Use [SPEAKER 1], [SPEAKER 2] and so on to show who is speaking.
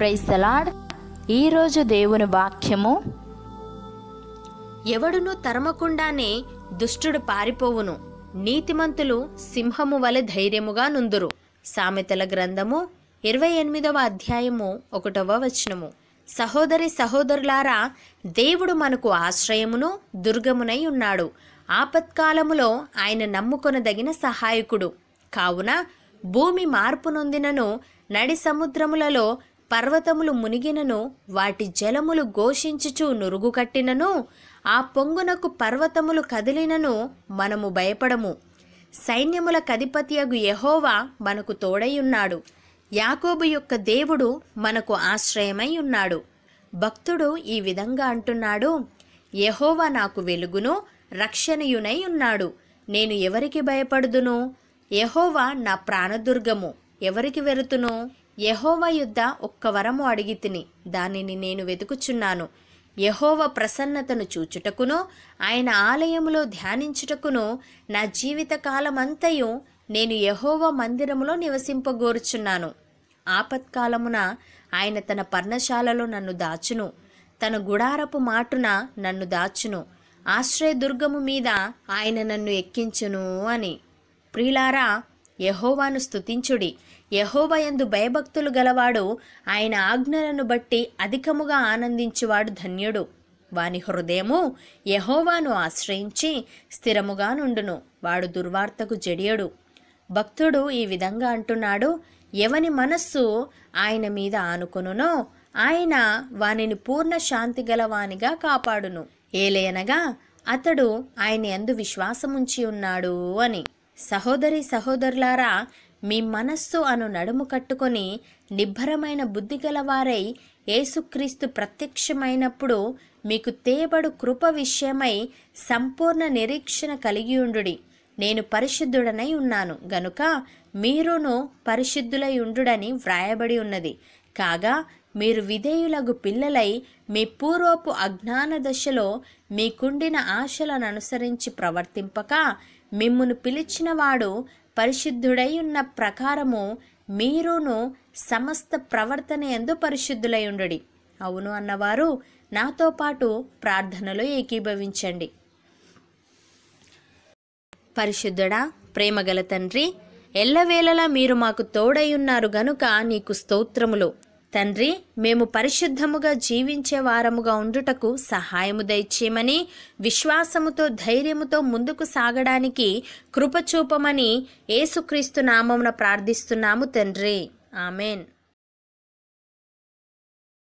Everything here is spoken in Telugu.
[SPEAKER 1] ప్రైజ్ అలాడ్ ఈరోజు దేవుని వాక్యము ఎవడును తరమకుండానే దుష్టుడు పారిపోవును నీతిమంతులు సింహము వలె ధైర్యముగా నుందురు సామెతల గ్రంథము ఇరవై ఎనిమిదవ అధ్యాయము ఒకటవ వచనము సహోదరి సహోదరులారా దేవుడు మనకు ఆశ్రయమును దుర్గమునై ఉన్నాడు ఆపత్కాలములో ఆయన నమ్ముకొనదగిన సహాయకుడు కావున భూమి మార్పు నొందినను నడి సముద్రములలో పర్వతములు మునిగినను వాటి జలములు ఘోషించుచు నురుగు కట్టినను ఆ పొంగునకు పర్వతములు కదిలినను మనము భయపడము సైన్యముల కధిపతియగు యహోవా మనకు తోడైయున్నాడు యాకోబు యొక్క దేవుడు మనకు ఆశ్రయమై ఉన్నాడు భక్తుడు ఈ విధంగా అంటున్నాడు యహోవా నాకు వెలుగును రక్షణయునై ఉన్నాడు నేను ఎవరికి భయపడుదును యహోవా నా ప్రాణదుర్గము ఎవరికి వెరుతును యహోవ యుద్ధ ఒక్క వరము అడిగి తిని దానిని నేను వెతుకుచున్నాను యహోవ ప్రసన్నతను చూచుటకును ఆయన ఆలయములో ధ్యానించుటకును నా కాలమంతయు నేను యహోవ మందిరములో నివసింపగోరుచున్నాను ఆపత్కాలమున ఆయన తన పర్ణశాలలో నన్ను దాచును తన గుడారపు మాటున నన్ను దాచును ఆశ్రయదుర్గము మీద ఆయన నన్ను ఎక్కించును అని ప్రిలారా యహోవాను స్థుతించుడి యహోవయందు భయభక్తులు గలవాడు ఆయన ఆజ్ఞలను బట్టి అధికముగా ఆనందించువాడు ధన్యుడు వాని హృదయము యహోవాను ఆశ్రయించి స్థిరముగా నుండును వాడు దుర్వార్తకు జడియడు భక్తుడు ఈ విధంగా అంటున్నాడు ఎవని మనస్సు ఆయన మీద ఆనుకొనునో ఆయన వానిని పూర్ణ శాంతి గలవానిగా కాపాడును ఏలేనగా అతడు ఆయన ఎందు విశ్వాసముంచి ఉన్నాడు అని సహోదరి సహోదరులారా మీ మనస్సు అను నడుము కట్టుకొని నిబ్బరమైన బుద్ధి గలవారై యేసుక్రీస్తు ప్రత్యక్షమైనప్పుడు మీకు తేబడు కృప విషయమై సంపూర్ణ నిరీక్షణ కలిగి ఉండుడి నేను పరిశుద్ధుడనై ఉన్నాను గనుక మీరును పరిశుద్ధులై ఉండుడని వ్రాయబడి ఉన్నది కాగా మీరు విధేయులగు పిల్లలై మీ పూర్వపు అజ్ఞాన దశలో మీకుండిన ఆశలను అనుసరించి ప్రవర్తింపక మిమ్మును పిలిచినవాడు పరిశుద్ధుడై ఉన్న ప్రకారము మీరును సమస్త ప్రవర్తన ఎందు పరిశుద్ధులై ఉండు అవును అన్నవారు నాతో పాటు ప్రార్థనలో ఏకీభవించండి పరిశుద్ధుడా ప్రేమగల తండ్రి ఎల్లవేళలా మీరు మాకు తోడై ఉన్నారు గనుక నీకు స్తోత్రములు తండ్రి మేము పరిశుద్ధముగా జీవించే వారముగా ఉండుటకు సహాయము దయచేయమని విశ్వాసముతో ధైర్యముతో ముందుకు సాగడానికి కృపచూపమని ఏసుక్రీస్తు నామమున ప్రార్థిస్తున్నాము తండ్రి ఆమెన్